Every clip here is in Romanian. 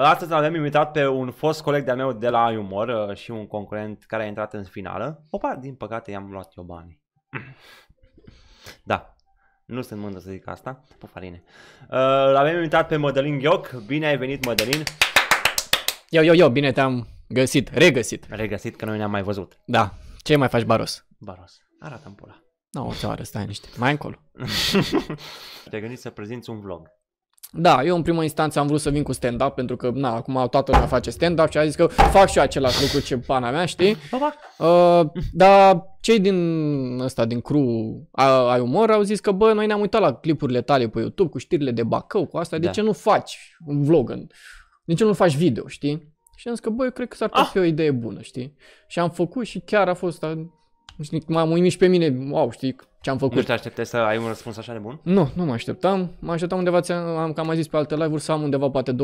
Astăzi l-avem invitat pe un fost coleg de-al meu de la Humor uh, și un concurent care a intrat în finală. Opa, din păcate i-am luat eu banii. Da, nu sunt mândru să zic asta. Pufarine. Uh, l-avem invitat pe Mădălin Ghioc. Bine ai venit, Mădălin. Eu, eu, eu, bine te-am găsit, regăsit. Regăsit, că noi ne-am mai văzut. Da. Ce mai faci, Baros? Baros, arată-mi pula. Nu, no, o țară, stai niște. Mai încolo. Te-ai gândit să prezinți un vlog. Da, eu în prima instanță am vrut să vin cu stand-up pentru că, na, acum toată lumea face stand-up și a zis că fac și eu același lucru ce pana mea, știi? Uh, dar cei din ăsta, din crew ai umor au zis că, bă, noi ne-am uitat la clipurile tale pe YouTube cu știrile de Bacău, cu asta, da. de ce nu faci un vlog? În... De ce nu faci video, știi? Și am zis că, bă, eu cred că s-ar ah. putea ah. fi o idee bună, știi? Și am făcut și chiar a fost știi, m-am uimit și pe mine, wow, știi ce-am făcut. Nu te așteptai să ai un răspuns așa de bun? Nu, nu mă așteptam. Mă așteptam undeva, am cam mai zis pe alte live-uri, să am undeva poate 2-300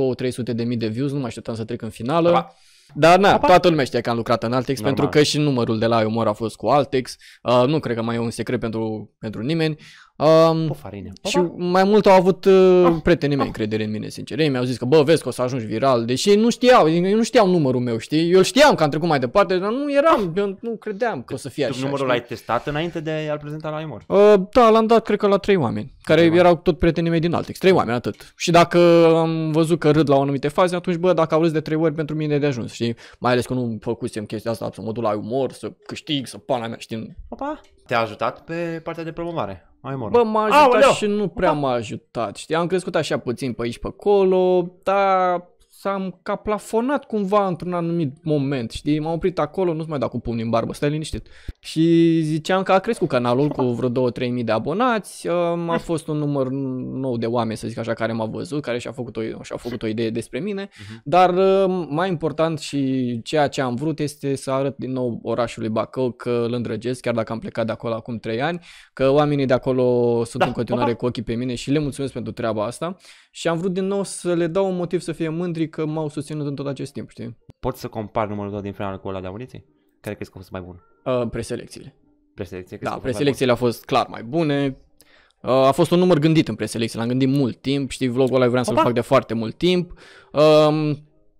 de mii de views, nu mă așteptam să trec în finală. Apa. Dar na, Apa. toată lumea știe că am lucrat în Altex Normal. pentru că și numărul de la Umor a fost cu Altex. Uh, nu cred că mai e un secret pentru, pentru nimeni. Um, Pofarine. Și mai mult au avut uh, ah. prietenii mei ah. încredere în mine, sincer. Ei mi-au zis că, bă, vezi că o să ajungi viral, deși ei nu știau, ei nu știau numărul meu, știi? Eu știam că am trecut mai departe, dar nu eram, eu nu credeam că o să fie așa. Numărul l-ai testat înainte de a-l prezenta la Imor? Uh, da, l-am dat, cred că, la trei oameni, care trei erau tot prietenii mei din Altex. Trei oameni, atât. Și dacă am văzut că râd la o anumită fază, atunci, bă, dacă au râs de trei ori, pentru mine de ajuns, știi? Mai ales că nu făcusem chestia asta, să mă duc la umor, să câștig, să pana mea, știi? Opa, te-a ajutat pe partea de promovare. Hai, mă rog. Bă, m-a ajutat Aoleu! și nu prea da. m-a ajutat, știi? Am crescut așa puțin pe aici, pe acolo, dar s-am ca plafonat cumva într-un anumit moment, știi? M-am oprit acolo, nu-ți mai dau cu pumnii în barbă, stai liniștit. Și ziceam că a crescut canalul cu vreo 2-3 mii de abonați, um, a mm. fost un număr nou de oameni, să zic așa, care m-a văzut, care și-a făcut o, și-a făcut o idee despre mine, uh-huh. dar um, mai important și ceea ce am vrut este să arăt din nou orașului Bacău că îl îndrăgesc, chiar dacă am plecat de acolo acum 3 ani, că oamenii de acolo sunt da. în continuare cu ochii pe mine și le mulțumesc pentru treaba asta și am vrut din nou să le dau un motiv să fie mândri că m-au susținut în tot acest timp, știi? Poți să compari numărul tău din final cu ăla de audiții? Care crezi că a fost mai bun? Uh, preselecțiile. Preselecțiile? Da, preselecțiile au fost clar mai bune. Uh, a fost un număr gândit în preselecție, l-am gândit mult timp, știi, vlogul ăla vreau să-l fac de foarte mult timp. Uh,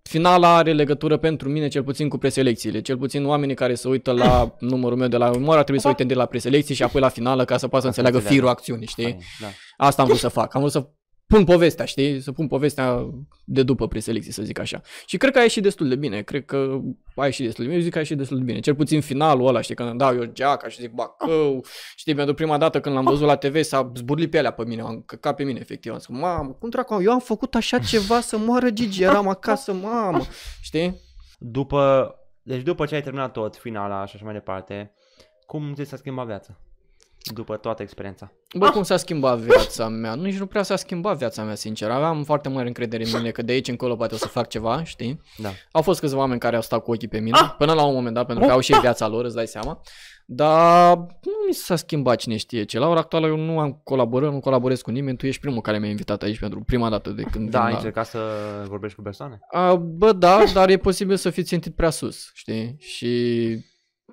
finala are legătură pentru mine cel puțin cu preselecțiile. Cel puțin oamenii care se uită la numărul meu de la umor ar trebui să uite de la preselecții și apoi la finală ca să poată să înțeleagă firul acțiunii, știi? Da. Asta am vrut să fac. Am vrut să pun povestea, știi? Să pun povestea de după preselecție, să zic așa. Și cred că a ieșit destul de bine. Cred că a ieșit destul de bine. Eu zic că a ieșit destul de bine. Cel puțin finalul ăla, știi, când dau eu geaca și zic bacău. Ah. Știi, pentru prima dată când l-am ah. văzut la TV s-a zburlit pe alea pe mine. Am căcat pe mine, efectiv. Am zis, mamă, cum dracu, eu am făcut așa ceva să moară Gigi. Eram acasă, mamă. Știi? După, deci după ce ai terminat tot, finala și așa mai departe, cum ți s-a schimbat viața? După toată experiența. Bă, ah! cum s-a schimbat viața mea? Nici nu prea s-a schimbat viața mea, sincer. Aveam foarte mare încredere în mine că de aici încolo poate o să fac ceva, știi? Da. Au fost câțiva oameni care au stat cu ochii pe mine, ah! până la un moment dat, pentru că au și ah! viața lor, îți dai seama. Dar nu mi s-a schimbat cine știe ce. La ora actuală eu nu am colaborat, nu colaborez cu nimeni. Tu ești primul care mi-a invitat aici pentru prima dată de când Da, ai încercat la... să vorbești cu persoane? A, bă, da, dar e posibil să fi țintit prea sus, știi? Și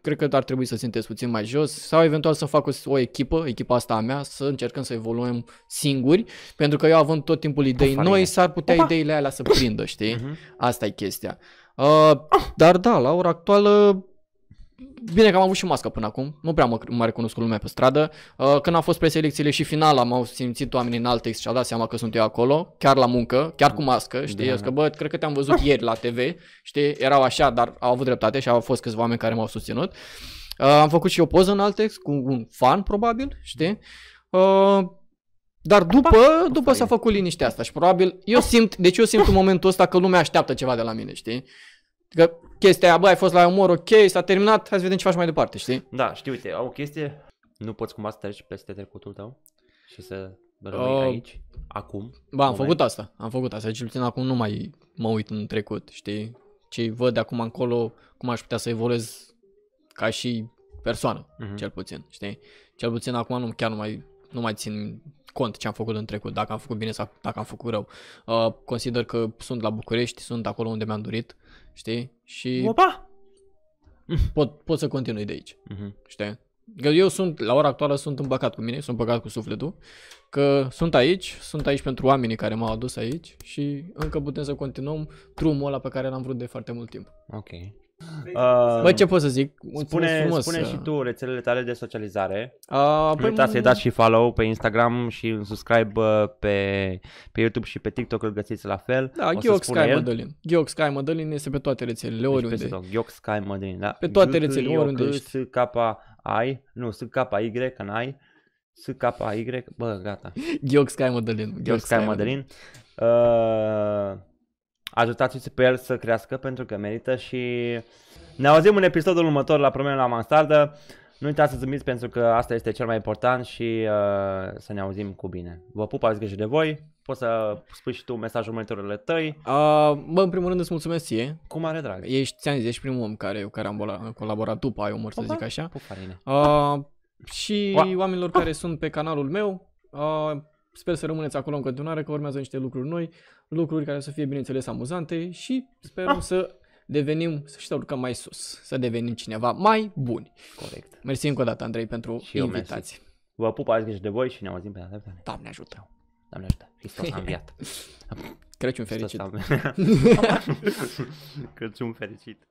cred că ar trebui să țintesc puțin mai jos sau eventual să fac o, o echipă, echipa asta a mea, să încercăm să evoluăm singuri, pentru că eu având tot timpul idei Pofalele. noi, s-ar putea Opa. ideile alea să prindă, știi? Uh-huh. Asta e chestia. Uh, dar da, la ora actuală Bine că am avut și masca până acum, nu prea mă, mă recunosc cu lumea pe stradă. Uh, când am fost preselecțiile și finala, m-au simțit oamenii în alt text și au dat seama că sunt eu acolo, chiar la muncă, chiar cu mască, știi? Da. Că, bă, cred că te-am văzut ieri la TV, știi? Erau așa, dar au avut dreptate și au fost câțiva oameni care m-au susținut. Uh, am făcut și o poză în alt text cu un fan, probabil, știi? Uh, dar după, după s-a făcut liniștea asta și probabil eu simt, deci eu simt în momentul ăsta că lumea așteaptă ceva de la mine, știi? Că chestia aia, bă, ai fost la umor, ok, s-a terminat, hai să vedem ce faci mai departe, știi? Da, știu, uite, o chestie, nu poți cumva să treci peste trecutul tău și să rămâi uh, aici, acum? Ba, am făcut asta, am făcut asta, cel puțin acum nu mai mă uit în trecut, știi? Ce văd de acum încolo cum aș putea să evoluez ca și persoană, uh-huh. cel puțin, știi? Cel puțin acum nu, chiar nu mai, nu mai țin cont ce am făcut în trecut, dacă am făcut bine sau dacă am făcut rău. Uh, consider că sunt la București, sunt acolo unde mi-am dorit, Știi? Și... Opa! Pot, pot să continui de aici. Uh-huh. Știi? Că eu sunt, la ora actuală, sunt împăcat cu mine, sunt împăcat cu sufletul, că sunt aici, sunt aici pentru oamenii care m-au adus aici și încă putem să continuăm drumul ăla pe care l-am vrut de foarte mult timp. Ok. Uh, Băi, ce pot să zic? spune, frumos. spune uh. și tu rețelele tale de socializare. Uh, nu păi uitați să-i dați și follow pe Instagram și un subscribe uh, pe, pe YouTube și pe TikTok îl găsiți la fel. Da, Gheorghe Sky Madalin. Mădălin. Sky Mădălin este pe toate rețelele, deci oriunde. Deci pe Sky Mădălin, da. Pe toate rețelele, oriunde ești. K ai, nu, S K Y în ai. S K Y, bă, gata. Gheorghe Sky Mădălin. Gheorghe Sky Mădălin. Uh, ajutați-l pe el să crească pentru că merită și ne auzim în episodul următor la Probleme la Mansardă. Nu uitați să zâmbiți pentru că asta este cel mai important și uh, să ne auzim cu bine. Vă pup, aveți grijă de voi. Poți să spui și tu mesajul următorilor tăi. Uh, bă, în primul rând îți mulțumesc ție. Cu mare drag. Ești, ți-am zis, ești primul om care, care am colaborat după ai omor, să zic așa. Pup, uh, și Oa. oamenilor care sunt pe canalul meu, uh, Sper să rămâneți acolo în continuare, că urmează niște lucruri noi, lucruri care să fie, bineînțeles, amuzante și sperăm ah. să devenim, să și urcăm mai sus, să devenim cineva mai bun. Corect. Mersi încă o dată, Andrei, pentru și invitație. Mersi. Vă pup, azi grijă de voi și ne auzim pe data viitoare. Doamne ajută! Doamne ajută! Hristos a înviat! Crăciun fericit! Crăciun fericit!